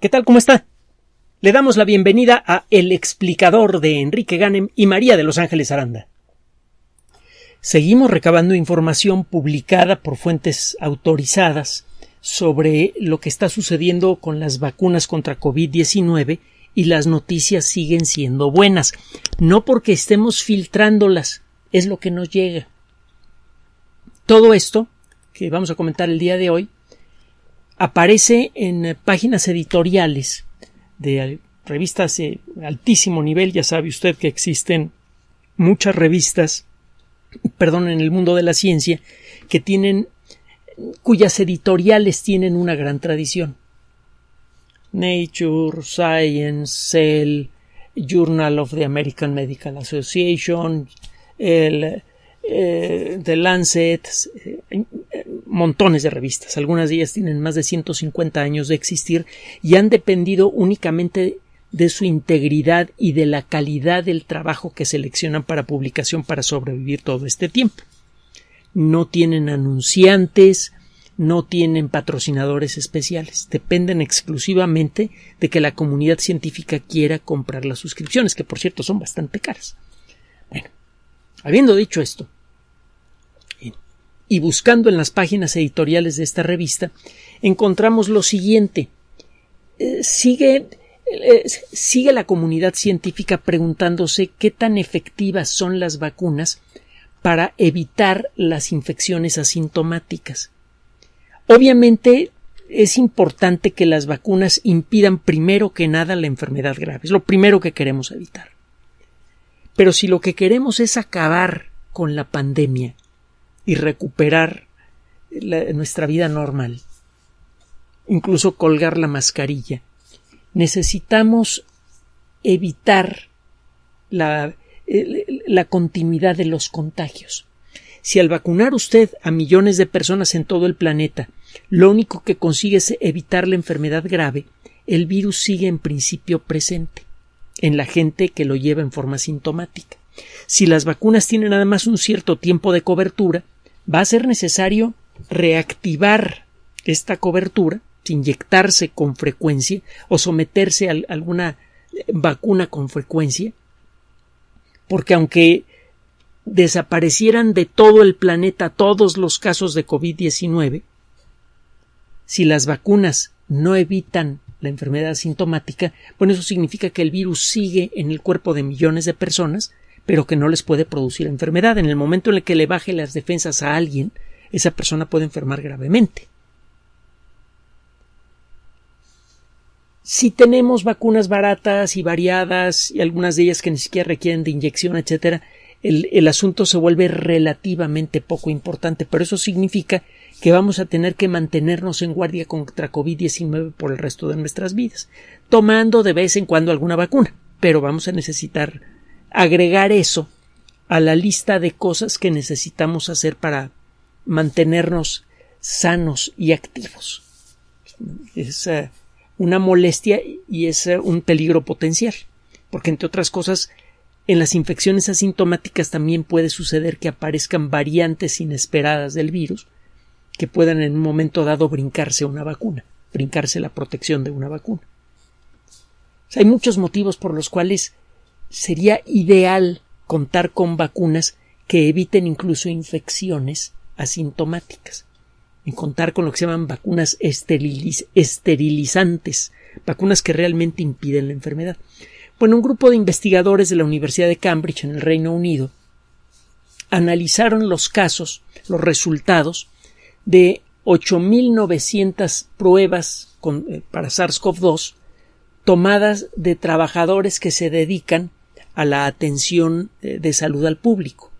¿Qué tal? ¿Cómo está? Le damos la bienvenida a El explicador de Enrique Ganem y María de Los Ángeles Aranda. Seguimos recabando información publicada por fuentes autorizadas sobre lo que está sucediendo con las vacunas contra COVID-19 y las noticias siguen siendo buenas, no porque estemos filtrándolas, es lo que nos llega. Todo esto que vamos a comentar el día de hoy aparece en eh, páginas editoriales de eh, revistas de altísimo nivel. Ya sabe usted que existen muchas revistas, perdón, en el mundo de la ciencia, que tienen, cuyas editoriales tienen una gran tradición. Nature, Science, Cell, Journal of the American Medical Association, el de eh, The Lancet, eh, montones de revistas. Algunas de ellas tienen más de 150 años de existir y han dependido únicamente de su integridad y de la calidad del trabajo que seleccionan para publicación para sobrevivir todo este tiempo. No tienen anunciantes, no tienen patrocinadores especiales, dependen exclusivamente de que la comunidad científica quiera comprar las suscripciones, que por cierto son bastante caras. Bueno, habiendo dicho esto, y buscando en las páginas editoriales de esta revista, encontramos lo siguiente. Eh, sigue, eh, sigue la comunidad científica preguntándose qué tan efectivas son las vacunas para evitar las infecciones asintomáticas. Obviamente es importante que las vacunas impidan primero que nada la enfermedad grave, es lo primero que queremos evitar. Pero si lo que queremos es acabar con la pandemia, y recuperar nuestra vida normal, incluso colgar la mascarilla. Necesitamos evitar la, la continuidad de los contagios. Si al vacunar usted a millones de personas en todo el planeta, lo único que consigue es evitar la enfermedad grave, el virus sigue en principio presente en la gente que lo lleva en forma sintomática. Si las vacunas tienen además un cierto tiempo de cobertura, va a ser necesario reactivar esta cobertura, inyectarse con frecuencia o someterse a alguna eh, vacuna con frecuencia, porque aunque desaparecieran de todo el planeta todos los casos de COVID-19, si las vacunas no evitan la enfermedad sintomática, bueno, eso significa que el virus sigue en el cuerpo de millones de personas pero que no les puede producir enfermedad. En el momento en el que le baje las defensas a alguien, esa persona puede enfermar gravemente. Si tenemos vacunas baratas y variadas, y algunas de ellas que ni siquiera requieren de inyección, etc., el, el, asunto se vuelve relativamente poco importante, pero eso significa que vamos a tener que mantenernos en guardia contra COVID-19 por el resto de nuestras vidas, tomando de vez en cuando alguna vacuna, pero vamos a necesitar agregar eso a la lista de cosas que necesitamos hacer para mantenernos sanos y activos. Es eh, una molestia y es eh, un peligro potencial, porque entre otras cosas, en las infecciones asintomáticas también puede suceder que aparezcan variantes inesperadas del virus que puedan en un momento dado brincarse una vacuna, brincarse la protección de una vacuna. hay muchos motivos por los cuales sería ideal contar con vacunas que eviten incluso infecciones asintomáticas. En contar con lo que se llaman vacunas esterilizantes, vacunas que realmente impiden la enfermedad. Bueno, un grupo de investigadores de la Universidad de Cambridge en el Reino Unido analizaron los casos, los resultados de 8.900 pruebas eh, para SARS-CoV-2 tomadas de trabajadores que se dedican a la atención de salud al público.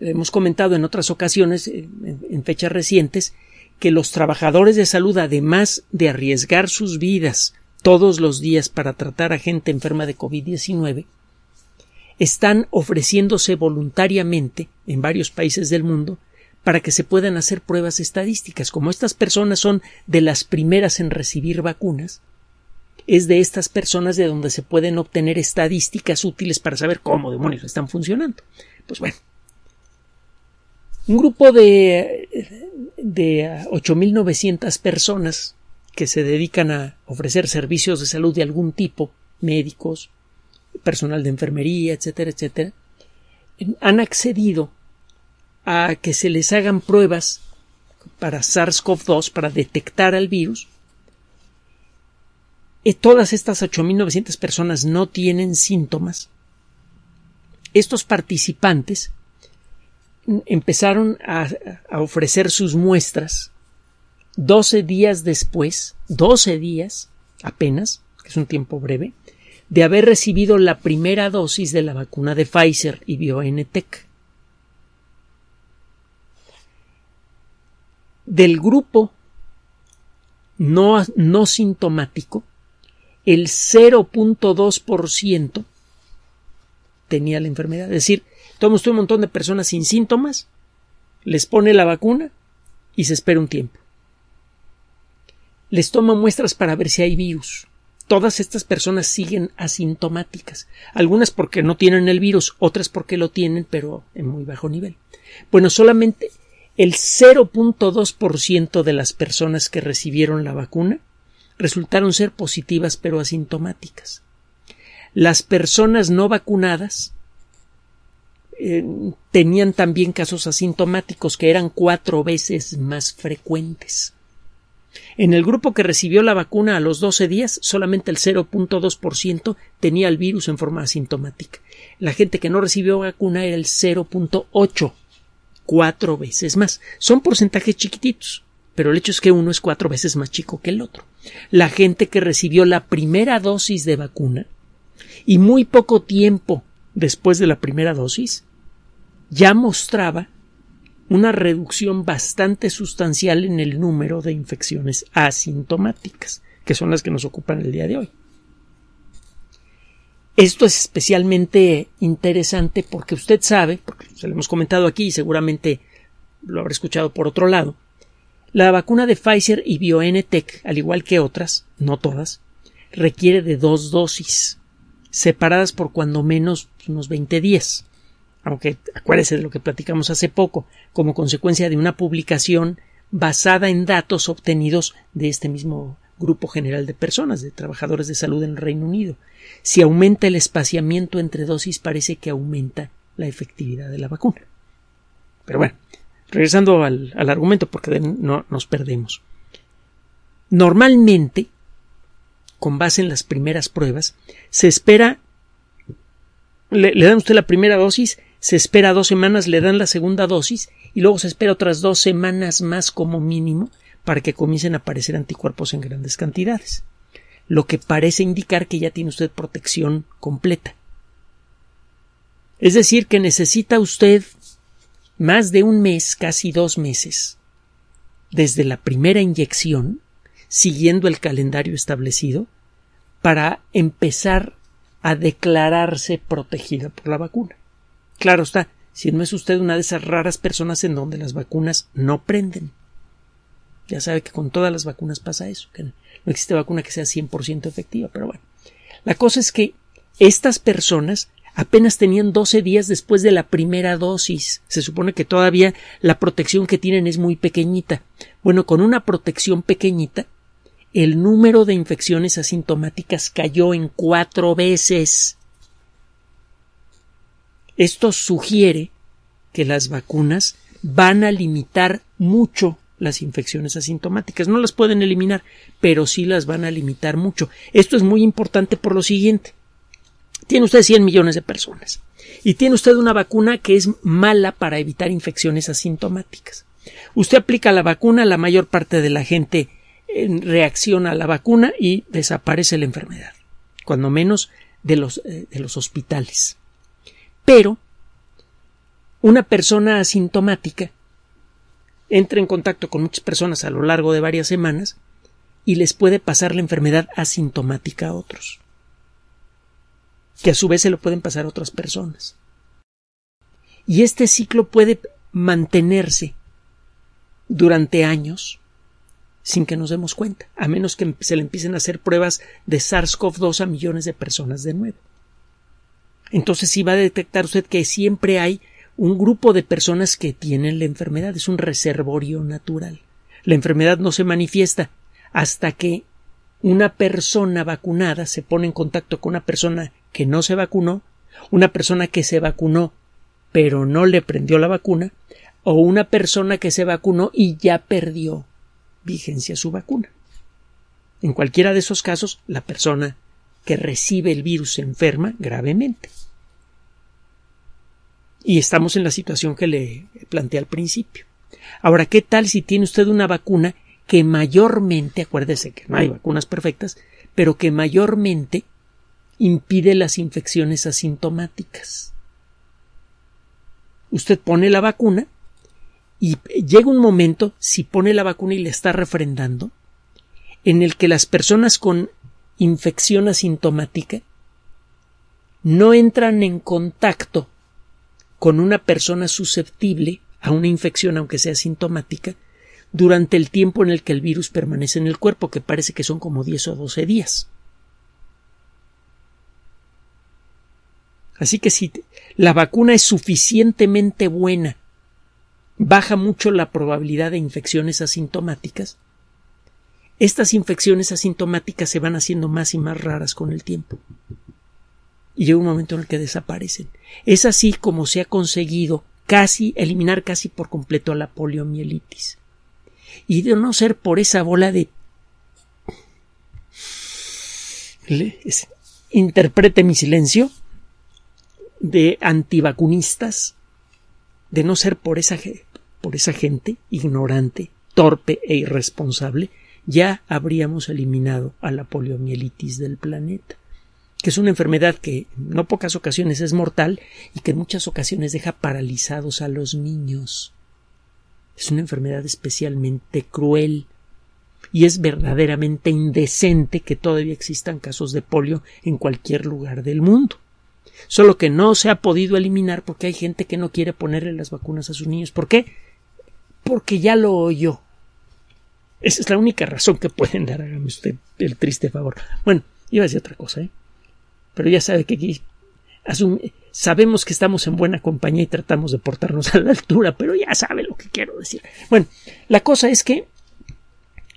Hemos comentado en otras ocasiones, eh, en fechas recientes, que los trabajadores de salud, además de arriesgar sus vidas todos los días para tratar a gente enferma de COVID-19, están ofreciéndose voluntariamente en varios países del mundo para que se puedan hacer pruebas estadísticas. Como estas personas son de las primeras en recibir vacunas, es de estas personas de donde se pueden obtener estadísticas útiles para saber cómo demonios están funcionando. Pues bueno, un grupo de, de 8.900 personas que se dedican a ofrecer servicios de salud de algún tipo, médicos, personal de enfermería, etcétera, etcétera, han accedido a que se les hagan pruebas para SARS-CoV-2 para detectar al virus eh, todas estas 8.900 personas no tienen síntomas, estos participantes empezaron a, ofrecer sus muestras 12 días después, 12 días apenas, que es un tiempo breve, de haber recibido la primera dosis de la vacuna de Pfizer y BioNTech. Del grupo no, no sintomático, el 0.2% tenía la enfermedad. Es decir, toma un montón de personas sin síntomas, les pone la vacuna y se espera un tiempo. Les toma muestras para ver si hay virus. Todas estas personas siguen asintomáticas, algunas porque no tienen el virus, otras porque lo tienen, pero en muy bajo nivel. Bueno, solamente el 0.2% de las personas que recibieron la vacuna resultaron ser positivas pero asintomáticas. Las personas no vacunadas eh, tenían también casos asintomáticos que eran cuatro veces más frecuentes. En el grupo que recibió la vacuna a los 12 días, solamente el 0.2% tenía el virus en forma asintomática. La gente que no recibió vacuna era el 0.8, cuatro veces más. Son porcentajes chiquititos pero el hecho es que uno es cuatro veces más chico que el otro. La gente que recibió la primera dosis de vacuna y muy poco tiempo después de la primera dosis ya mostraba una reducción bastante sustancial en el número de infecciones asintomáticas, que son las que nos ocupan el día de hoy. Esto es especialmente interesante porque usted sabe, porque se lo hemos comentado aquí y seguramente lo habrá escuchado por otro lado, la vacuna de Pfizer y BioNTech, al igual que otras, no todas, requiere de dos dosis, separadas por cuando menos unos 20 días. Aunque acuérdese de lo que platicamos hace poco, como consecuencia de una publicación basada en datos obtenidos de este mismo grupo general de personas, de trabajadores de salud en el Reino Unido. Si aumenta el espaciamiento entre dosis, parece que aumenta la efectividad de la vacuna. Pero bueno, regresando al, argumento, porque no, nos perdemos. Normalmente, con base en las primeras pruebas, se espera, le, le, dan usted la primera dosis, se espera dos semanas, le dan la segunda dosis y luego se espera otras dos semanas más como mínimo para que comiencen a aparecer anticuerpos en grandes cantidades, lo que parece indicar que ya tiene usted protección completa. Es decir, que necesita usted más de un mes, casi dos meses, desde la primera inyección, siguiendo el calendario establecido, para empezar a declararse protegida por la vacuna. Claro está, si no es usted una de esas raras personas en donde las vacunas no prenden. Ya sabe que con todas las vacunas pasa eso, que no existe vacuna que sea 100% efectiva, pero bueno. La cosa es que estas personas apenas tenían 12 días después de la primera dosis. Se supone que todavía la protección que tienen es muy pequeñita. Bueno, con una protección pequeñita, el número de infecciones asintomáticas cayó en cuatro veces. Esto sugiere que las vacunas van a limitar mucho las infecciones asintomáticas. No las pueden eliminar, pero sí las van a limitar mucho. Esto es muy importante por lo siguiente. Tiene usted 100 millones de personas y tiene usted una vacuna que es mala para evitar infecciones asintomáticas. Usted aplica la vacuna, la mayor parte de la gente eh, reacciona a la vacuna y desaparece la enfermedad, cuando menos de los, eh, de los hospitales. Pero una persona asintomática entra en contacto con muchas personas a lo largo de varias semanas y les puede pasar la enfermedad asintomática a otros que a su vez se lo pueden pasar otras personas. Y este ciclo puede mantenerse durante años sin que nos demos cuenta, a menos que se le empiecen a hacer pruebas de SARS-CoV-2 a millones de personas de nuevo. Entonces si va a detectar usted que siempre hay un grupo de personas que tienen la enfermedad, es un reservorio natural. La enfermedad no se manifiesta hasta que una persona vacunada se pone en contacto con una persona que no se vacunó, una persona que se vacunó pero no le prendió la vacuna, o una persona que se vacunó y ya perdió vigencia su vacuna. En cualquiera de esos casos, la persona que recibe el virus se enferma gravemente. Y estamos en la situación que le planteé al principio. Ahora, ¿qué tal si tiene usted una vacuna que mayormente, acuérdese que no hay vacunas perfectas, pero que mayormente impide las infecciones asintomáticas. Usted pone la vacuna y llega un momento, si pone la vacuna y le está refrendando, en el que las personas con infección asintomática no entran en contacto con una persona susceptible a una infección, aunque sea asintomática, durante el tiempo en el que el virus permanece en el cuerpo, que parece que son como 10 o 12 días. Así que si la vacuna es suficientemente buena, baja mucho la probabilidad de infecciones asintomáticas, estas infecciones asintomáticas se van haciendo más y más raras con el tiempo. Y llega un momento en el que desaparecen. Es así como se ha conseguido casi eliminar casi por completo la poliomielitis. Y de no ser por esa bola de interprete mi silencio, de antivacunistas, de no ser por esa, por esa gente ignorante, torpe e irresponsable, ya habríamos eliminado a la poliomielitis del planeta, que es una enfermedad que en no pocas ocasiones es mortal y que en muchas ocasiones deja paralizados a los niños. Es una enfermedad especialmente cruel y es verdaderamente indecente que todavía existan casos de polio en cualquier lugar del mundo. Solo que no se ha podido eliminar porque hay gente que no quiere ponerle las vacunas a sus niños. ¿Por qué? Porque ya lo oyó. Esa es la única razón que pueden dar, hágame usted el triste favor. Bueno, iba a decir otra cosa, ¿eh? Pero ya sabe que aquí sabemos que estamos en buena compañía y tratamos de portarnos a la altura, pero ya sabe lo que quiero decir. Bueno, la cosa es que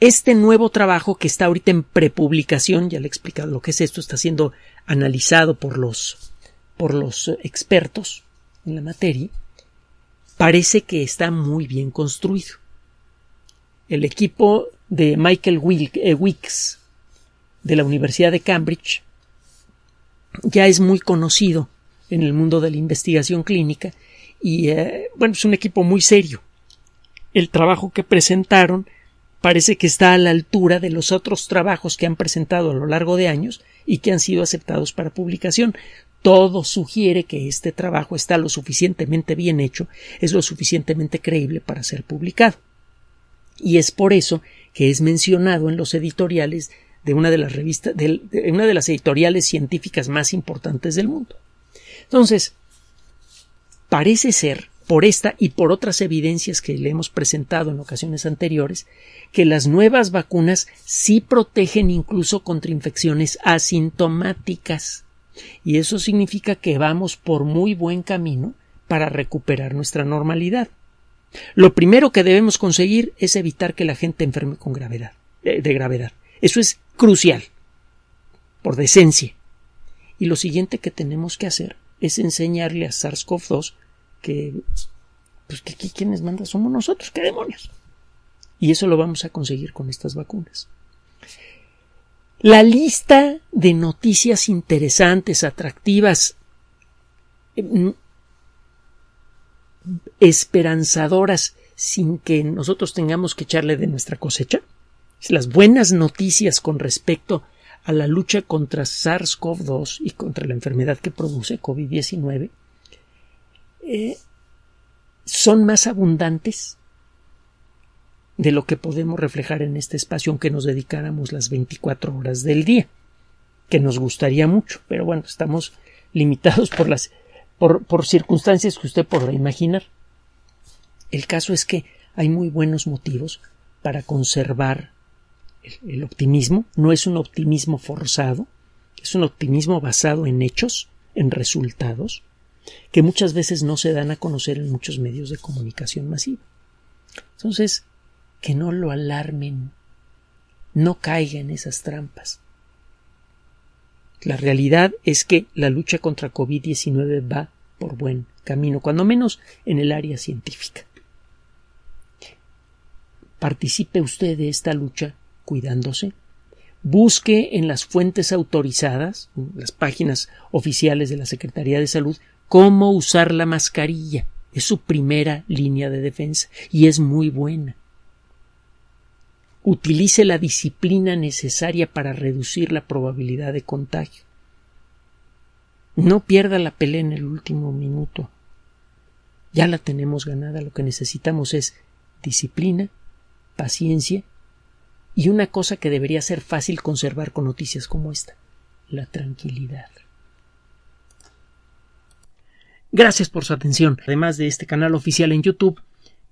este nuevo trabajo que está ahorita en prepublicación, ya le he explicado lo que es esto, está siendo analizado por los por los expertos en la materia, parece que está muy bien construido. El equipo de Michael Wicks eh, de la Universidad de Cambridge ya es muy conocido en el mundo de la investigación clínica y eh, bueno, es un equipo muy serio. El trabajo que presentaron parece que está a la altura de los otros trabajos que han presentado a lo largo de años y que han sido aceptados para publicación. Todo sugiere que este trabajo está lo suficientemente bien hecho, es lo suficientemente creíble para ser publicado. Y es por eso que es mencionado en los editoriales de una de las revistas, de, una de las editoriales científicas más importantes del mundo. Entonces, parece ser, por esta y por otras evidencias que le hemos presentado en ocasiones anteriores, que las nuevas vacunas sí protegen incluso contra infecciones asintomáticas y eso significa que vamos por muy buen camino para recuperar nuestra normalidad. Lo primero que debemos conseguir es evitar que la gente enferme con gravedad, eh, de, gravedad. Eso es crucial, por decencia. Y lo siguiente que tenemos que hacer es enseñarle a SARS-CoV-2 que, pues, que, que quienes mandan somos nosotros, qué demonios. Y eso lo vamos a conseguir con estas vacunas. La lista de noticias interesantes, atractivas, em, esperanzadoras, sin que nosotros tengamos que echarle de nuestra cosecha? Las buenas noticias con respecto a la lucha contra SARS-CoV-2 y contra la enfermedad que produce COVID-19 eh, son más abundantes de lo que podemos reflejar en este espacio aunque nos dedicáramos las 24 horas del día, que nos gustaría mucho, pero bueno, estamos limitados por las por, por circunstancias que usted podrá imaginar. El caso es que hay muy buenos motivos para conservar el, el optimismo, no es un optimismo forzado, es un optimismo basado en hechos, en resultados, que muchas veces no se dan a conocer en muchos medios de comunicación masiva. Entonces, que no lo alarmen, no caiga en esas trampas. La realidad es que la lucha contra COVID-19 va por buen camino, cuando menos en el área científica. Participe usted de esta lucha cuidándose. Busque en las fuentes autorizadas, en las páginas oficiales de la Secretaría de Salud, cómo usar la mascarilla. Es su primera línea de defensa y es muy buena utilice la disciplina necesaria para reducir la probabilidad de contagio. No pierda la pelea en el último minuto. Ya la tenemos ganada, lo que necesitamos es disciplina, paciencia y una cosa que debería ser fácil conservar con noticias como esta, la tranquilidad. Gracias por su atención. Además de este canal oficial en YouTube,